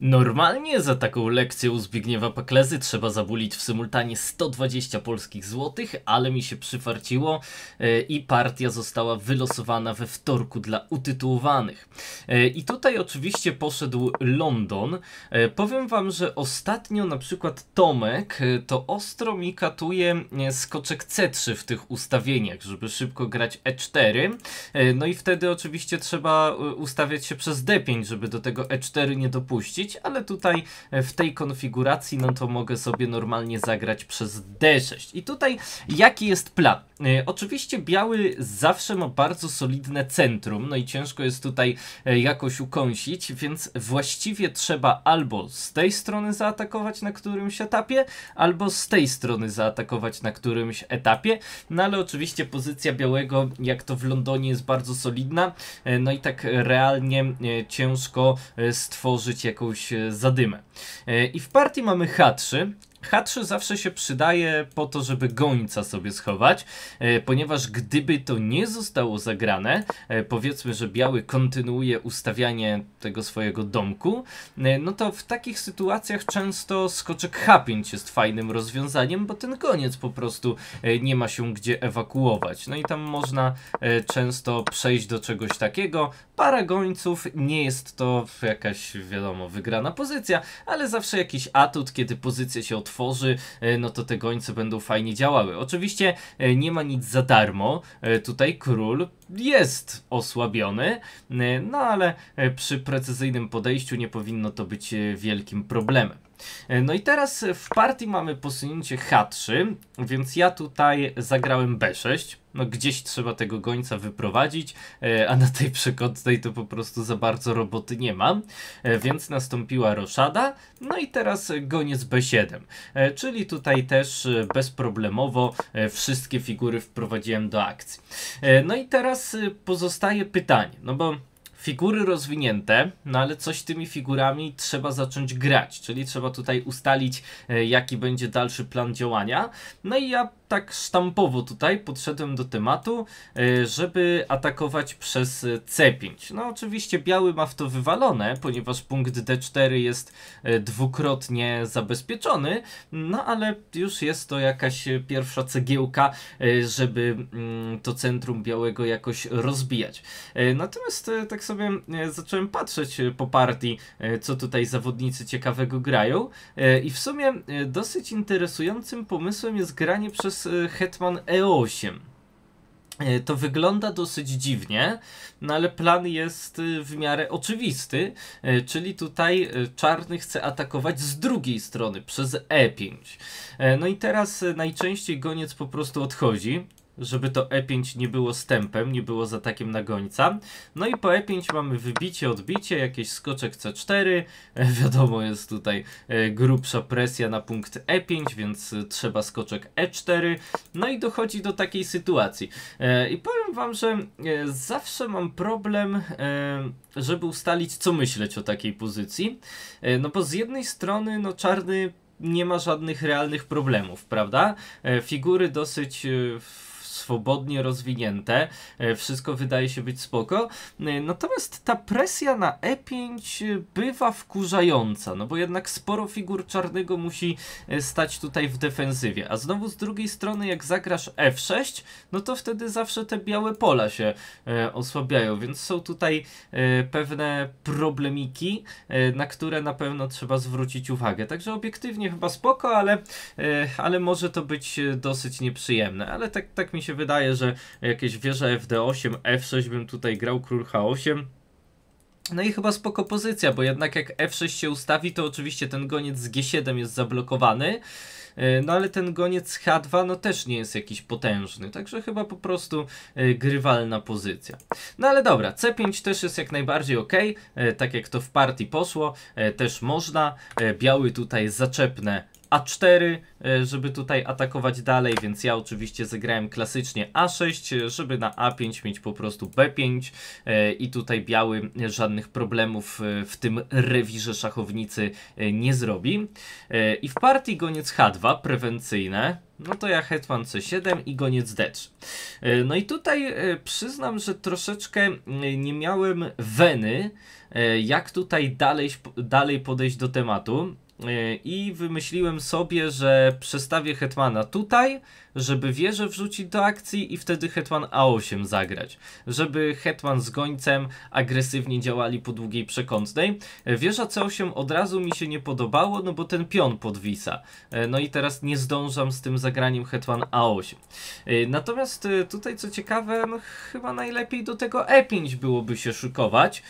Normalnie za taką lekcję u Zbigniewa Paklezy trzeba zabulić w symultanie 120 polskich złotych, ale mi się przyfarciło e, i partia została wylosowana we wtorku dla utytułowanych. E, I tutaj oczywiście poszedł London. E, powiem wam, że ostatnio na przykład Tomek to ostro mi katuje skoczek C3 w tych ustawieniach, żeby szybko grać E4. No i wtedy oczywiście trzeba ustawiać się przez D5, żeby do tego E4 nie dopuścić ale tutaj e, w tej konfiguracji no to mogę sobie normalnie zagrać przez D6. I tutaj jaki jest plan? E, oczywiście biały zawsze ma bardzo solidne centrum, no i ciężko jest tutaj e, jakoś ukąsić, więc właściwie trzeba albo z tej strony zaatakować na którymś etapie, albo z tej strony zaatakować na którymś etapie, no ale oczywiście pozycja białego, jak to w Londonie, jest bardzo solidna, e, no i tak realnie ciężko stworzyć jakąś zadymę. I w partii mamy H3, H3 zawsze się przydaje po to, żeby gońca sobie schować, e, ponieważ gdyby to nie zostało zagrane, e, powiedzmy, że biały kontynuuje ustawianie tego swojego domku, e, no to w takich sytuacjach często skoczek H5 jest fajnym rozwiązaniem, bo ten goniec po prostu nie ma się gdzie ewakuować. No i tam można często przejść do czegoś takiego. Para gońców, nie jest to jakaś, wiadomo, wygrana pozycja, ale zawsze jakiś atut, kiedy pozycja się od otworzy, e, no to te gońce będą fajnie działały. Oczywiście e, nie ma nic za darmo, e, tutaj król jest osłabiony, no ale przy precyzyjnym podejściu nie powinno to być wielkim problemem. No i teraz w partii mamy posunięcie H3, więc ja tutaj zagrałem B6 no gdzieś trzeba tego gońca wyprowadzić, e, a na tej przekątnej to po prostu za bardzo roboty nie mam, e, więc nastąpiła roszada, no i teraz goniec B7, e, czyli tutaj też bezproblemowo wszystkie figury wprowadziłem do akcji. No i teraz pozostaje pytanie, no bo figury rozwinięte, no ale coś tymi figurami trzeba zacząć grać, czyli trzeba tutaj ustalić e, jaki będzie dalszy plan działania. No i ja tak sztampowo tutaj podszedłem do tematu, e, żeby atakować przez C5. No oczywiście biały ma w to wywalone, ponieważ punkt D4 jest e, dwukrotnie zabezpieczony, no ale już jest to jakaś pierwsza cegiełka, żeby mm, to centrum białego jakoś rozbijać. Natomiast tak sobie sobie e, zacząłem patrzeć e, po partii, e, co tutaj zawodnicy ciekawego grają i w sumie dosyć interesującym pomysłem jest granie przez Hetman E8. To wygląda dosyć dziwnie, no ale plan jest w miarę oczywisty, czyli tutaj czarny chce atakować z drugiej strony przez E5. No i teraz najczęściej goniec po prostu odchodzi, żeby to E5 nie było stępem, nie było za takim gońca. No i po E5 mamy wybicie, odbicie, jakiś skoczek C4. E, wiadomo, jest tutaj e, grubsza presja na punkt E5, więc e, trzeba skoczek E4. No i dochodzi do takiej sytuacji. I powiem Wam, że zawsze mam problem, żeby ustalić, co myśleć o takiej pozycji. No bo z jednej strony, no czarny nie ma żadnych realnych problemów, prawda? Figury dosyć swobodnie rozwinięte, e, wszystko wydaje się być spoko. E, natomiast ta presja na E5 e, bywa wkurzająca, no bo jednak sporo figur czarnego musi stać tutaj w defensywie. A znowu z drugiej strony, jak zagrasz F6, no to wtedy zawsze te białe pola się osłabiają, więc są tutaj pewne problemiki, na które na pewno trzeba zwrócić uwagę. Także obiektywnie chyba spoko, ale, ale może to być dosyć nieprzyjemne, ale tak, tak mi się się wydaje, że jakieś wieże FD8, F6 bym tutaj grał, król H8. No i chyba spoko pozycja, bo jednak jak F6 się ustawi, to oczywiście ten goniec z G7 jest zablokowany. E, no ale ten goniec H2 no też nie jest jakiś potężny, także chyba po prostu e, grywalna pozycja. No ale dobra, C5 też jest jak najbardziej ok, e, tak jak to w partii poszło, też można. Biały tutaj zaczepne a4, e, żeby tutaj atakować dalej, więc ja oczywiście zagrałem klasycznie a6, e, żeby na a5 mieć po prostu b5 e, i tutaj biały żadnych problemów w tym rewirze szachownicy nie zrobi. I w partii goniec h2, prewencyjne, no to ja hetman c7 i goniec d3. No i tutaj przyznam, że troszeczkę nie miałem weny, jak tutaj dalej, dalej podejść do tematu E, I wymyśliłem sobie, że przestawię Hetmana tutaj, żeby wieżę wrzucić do akcji i wtedy hetman A8 zagrać. Żeby hetman z gońcem agresywnie działali po długiej przekątnej. Wieża C8 od razu mi się nie podobało, no bo ten pion podwisa. E, no i teraz nie zdążam z tym zagraniem hetman A8. E, natomiast e, tutaj co ciekawe, no chyba najlepiej do tego E5 byłoby się szykować.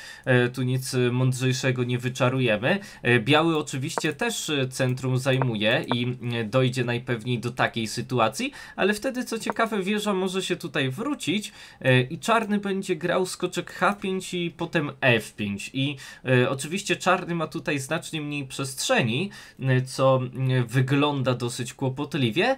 Tu nic mądrzejszego nie wyczarujemy. Biały oczywiście też centrum zajmuje i dojdzie najpewniej do takiej sytuacji, ale wtedy co ciekawe wieża może się tutaj wrócić e, i czarny będzie grał skoczek H5 i potem F5 i e, oczywiście czarny ma tutaj znacznie mniej przestrzeni, e, co wygląda dosyć kłopotliwie,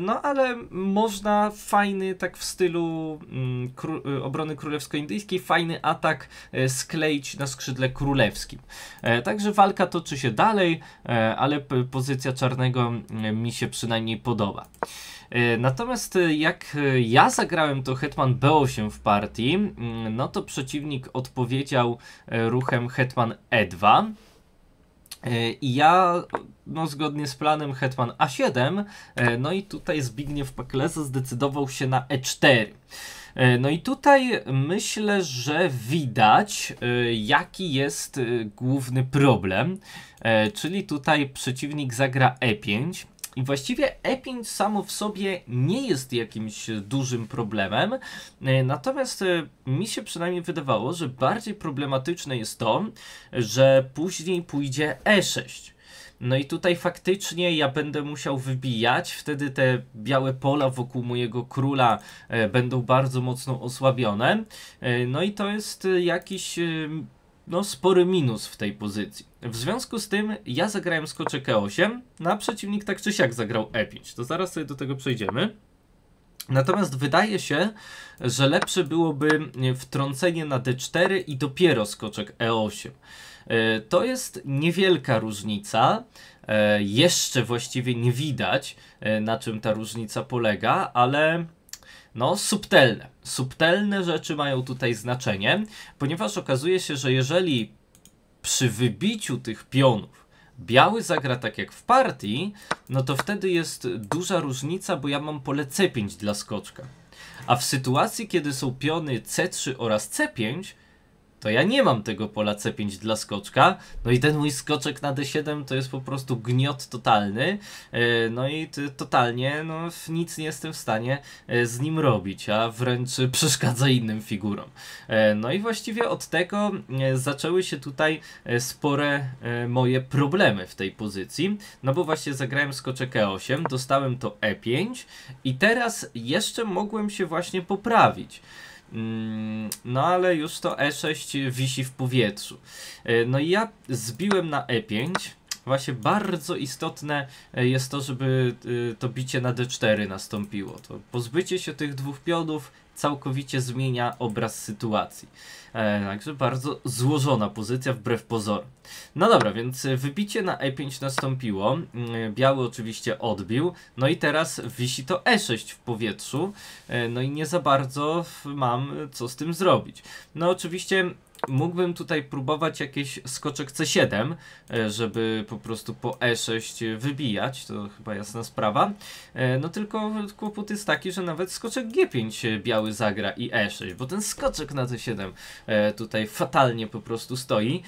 no ale można fajny, tak w stylu mm, kró obrony królewsko-indyjskiej, fajny atak skleić na skrzydle królewskim. Także walka toczy się dalej, ale pozycja czarnego mi się przynajmniej podoba. E, natomiast e, jak e, ja zagrałem, to Hetman B8 w partii, mm, no to przeciwnik odpowiedział ruchem Hetman E2. I ja, no zgodnie z planem Hetman A7, no i tutaj Zbigniew Paklesa zdecydował się na E4. No i tutaj myślę, że widać jaki jest główny problem, czyli tutaj przeciwnik zagra E5, i właściwie E5 samo w sobie nie jest jakimś dużym problemem, e, natomiast e, mi się przynajmniej wydawało, że bardziej problematyczne jest to, że później pójdzie E6. No i tutaj faktycznie ja będę musiał wybijać, wtedy te białe pola wokół mojego króla e, będą bardzo mocno osłabione. No i to jest jakiś no, spory minus w tej pozycji. W związku z tym ja zagrałem skoczek E8, na a przeciwnik tak czy siak zagrał E5. To zaraz sobie do tego przejdziemy. Natomiast wydaje się, że lepsze byłoby wtrącenie na D4 i dopiero skoczek E8. E, to jest niewielka różnica. E, jeszcze właściwie nie widać, e, na czym ta różnica polega, ale no, subtelne. Subtelne rzeczy mają tutaj znaczenie, ponieważ okazuje się, że jeżeli przy wybiciu tych pionów biały zagra tak jak w partii, no to wtedy jest duża różnica, bo ja mam pole C5 dla skoczka. A w sytuacji, kiedy są piony C3 oraz C5, to ja nie mam tego pola C5 dla skoczka. No i ten mój skoczek na D7 to jest po prostu gniot totalny. E, no i totalnie no, nic nie jestem w stanie e, z nim robić, a wręcz przeszkadza innym figurom. E, no i właściwie od tego zaczęły się tutaj spore moje problemy w tej pozycji. No bo właśnie zagrałem skoczek E8, dostałem to E5 i teraz jeszcze mogłem się właśnie poprawić. Mm, no ale już to E6 wisi w powietrzu. E, no i ja zbiłem na E5. Właśnie bardzo istotne e, jest to, żeby e, to bicie na D4 nastąpiło. To pozbycie się tych dwóch pionów całkowicie zmienia obraz sytuacji. E, także bardzo złożona pozycja wbrew pozorom. No dobra, więc wybicie na E5 nastąpiło. Mm, biały oczywiście odbił. No i teraz wisi to E6 w powietrzu. E, no i nie za bardzo mam co z tym zrobić. No oczywiście Mógłbym tutaj próbować jakiś skoczek C7, e, żeby po prostu po E6 wybijać, to chyba jasna sprawa. E, no tylko kłopot jest taki, że nawet skoczek G5 biały zagra i E6, bo ten skoczek na C7 e, tutaj fatalnie po prostu stoi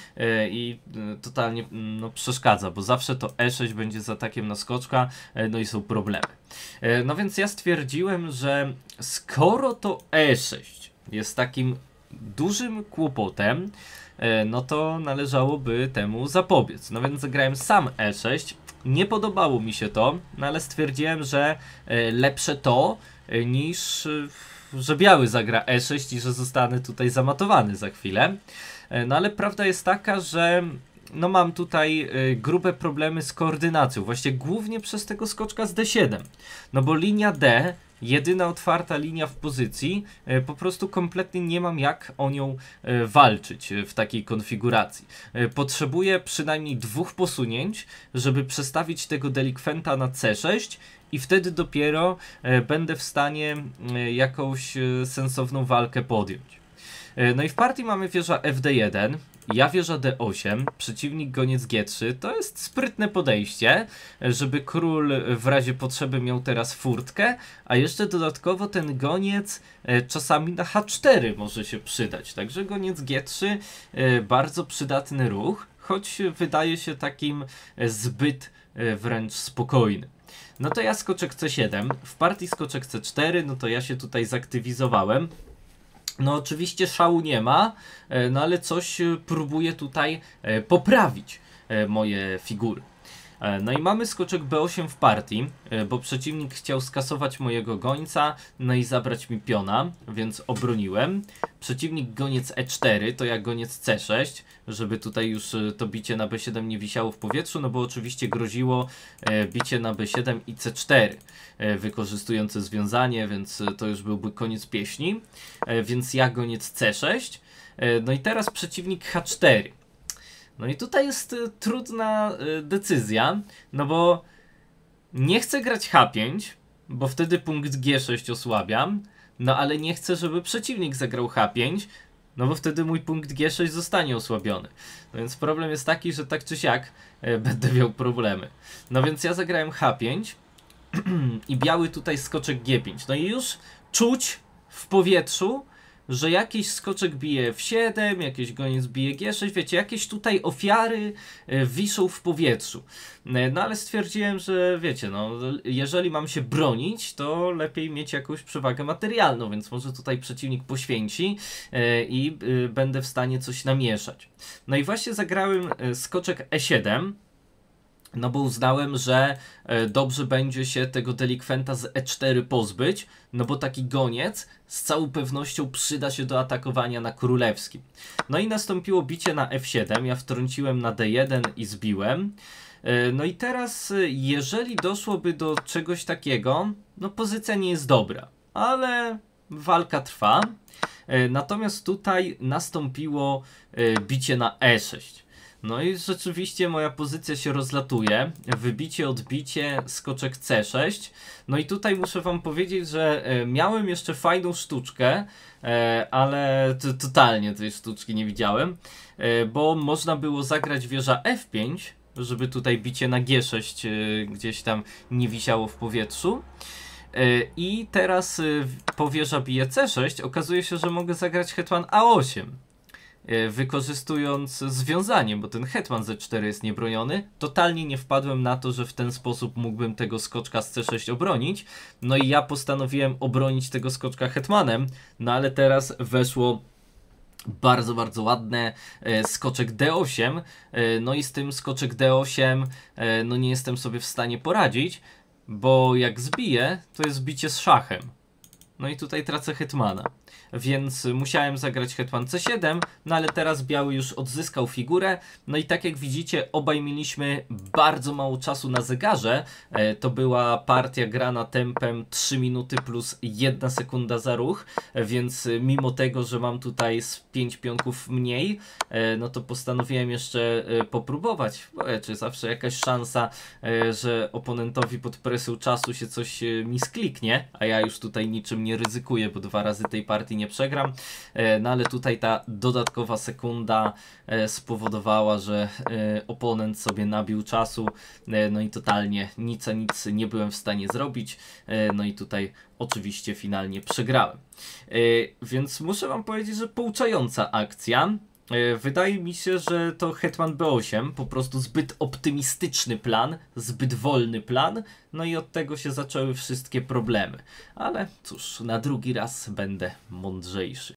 i totalnie mm, no, przeszkadza, bo zawsze to E6 będzie za takiem na skoczka, no i są problemy. No więc ja stwierdziłem, że skoro to E6 jest takim dużym kłopotem, e, no to należałoby temu zapobiec. No więc zagrałem sam E6. Nie podobało mi się to, no ale stwierdziłem, że e, lepsze to e, niż że biały zagra E6 i że zostanę tutaj zamatowany za chwilę. No ale prawda jest taka, że no mam tutaj grube problemy z koordynacją, właśnie głównie przez tego skoczka z D7. No bo linia D jedyna otwarta linia w pozycji, e, po prostu kompletnie nie mam jak o nią e, walczyć e, w takiej konfiguracji. Potrzebuję przynajmniej dwóch posunięć, żeby przestawić tego delikwenta na C6 i wtedy dopiero będę w stanie jakąś sensowną walkę podjąć. E, no i w partii mamy wieża FD1, ja wieża D8, przeciwnik goniec G3. To jest sprytne podejście, żeby król w razie potrzeby miał teraz furtkę, a jeszcze dodatkowo ten goniec e, czasami na H4 może się przydać. Także goniec G3 e, bardzo przydatny ruch, choć wydaje się takim zbyt wręcz spokojny. No to ja skoczek C7, w partii skoczek C4, no to ja się tutaj zaktywizowałem. No oczywiście szału nie ma, e, no ale coś e, próbuję tutaj e, poprawić moje figury. E, no i mamy skoczek B8 w partii, e, bo przeciwnik chciał skasować mojego gońca, no i zabrać mi piona, więc obroniłem. Przeciwnik goniec E4, to ja goniec C6, żeby tutaj już e, to bicie na B7 nie wisiało w powietrzu, no bo oczywiście groziło bicie na B7 i C4, wykorzystujące związanie, więc to już byłby koniec pieśni. Więc ja goniec C6, no i teraz przeciwnik H4. No i tutaj jest y, trudna y, decyzja, no bo nie chcę grać H5, bo wtedy punkt G6 osłabiam, no ale nie chcę, żeby przeciwnik zagrał H5, no bo wtedy mój punkt G6 zostanie osłabiony. No więc problem jest taki, że tak czy siak y, będę miał problemy. No więc ja zagrałem H5 i biały tutaj skoczek G5. No i już czuć w powietrzu że jakiś skoczek bije F7, jakiś goniec bije G6, wiecie, jakieś tutaj ofiary e, wiszą w powietrzu. E, no ale stwierdziłem, że wiecie, no, jeżeli mam się bronić, to lepiej mieć jakąś przewagę materialną, więc może tutaj przeciwnik poświęci e, i będę w stanie coś namieszać. No i właśnie zagrałem skoczek E7, no bo uznałem, że e, dobrze będzie się tego delikwenta z E4 pozbyć, no bo taki goniec z całą pewnością przyda się do atakowania na królewskim. No i nastąpiło bicie na F7, ja wtrąciłem na D1 i zbiłem. E, no i teraz, e, jeżeli doszłoby do czegoś takiego, no pozycja nie jest dobra, ale walka trwa. Natomiast tutaj nastąpiło bicie na E6. No i rzeczywiście moja pozycja się rozlatuje. Wybicie, odbicie, skoczek C6. No i tutaj muszę wam powiedzieć, że e, miałem jeszcze fajną sztuczkę, e, ale totalnie tej sztuczki nie widziałem, e, bo można było zagrać wieża F5, żeby tutaj bicie na G6 gdzieś tam nie wisiało w powietrzu. I teraz po powierza bije C6, okazuje się, że mogę zagrać hetman A8. E, wykorzystując związanie, bo ten hetman z4 jest niebroniony. Totalnie nie wpadłem na to, że w ten sposób mógłbym tego skoczka z c6 obronić. No i ja postanowiłem obronić tego skoczka hetmanem, no ale teraz weszło bardzo, bardzo ładne e, skoczek d8, e, no i z tym skoczek d8 no nie jestem sobie w stanie poradzić, bo jak zbiję, to jest bicie z szachem. No i tutaj tracę Hetmana. Więc musiałem zagrać Hetman C7, no ale teraz biały już odzyskał figurę. No i tak jak widzicie, obaj mieliśmy bardzo mało czasu na zegarze. E, to była partia grana tempem 3 minuty plus 1 sekunda za ruch, e, więc mimo tego, że mam tutaj z 5 pionków mniej, e, no to postanowiłem jeszcze popróbować. Czy zawsze jakaś szansa, że oponentowi pod presją czasu się coś mi skliknie, a ja już tutaj niczym nie nie ryzykuję, bo dwa razy tej partii nie przegram. E, no ale tutaj ta dodatkowa sekunda e, spowodowała, że e, oponent sobie nabił czasu, no i totalnie nic a nic nie byłem w stanie zrobić. No i tutaj oczywiście finalnie przegrałem. Więc muszę Wam powiedzieć, że pouczająca akcja. E, wydaje mi się, że to Hetman B8, po prostu zbyt optymistyczny plan, zbyt wolny plan, no i od tego się zaczęły wszystkie problemy. Ale cóż, na drugi raz będę mądrzejszy.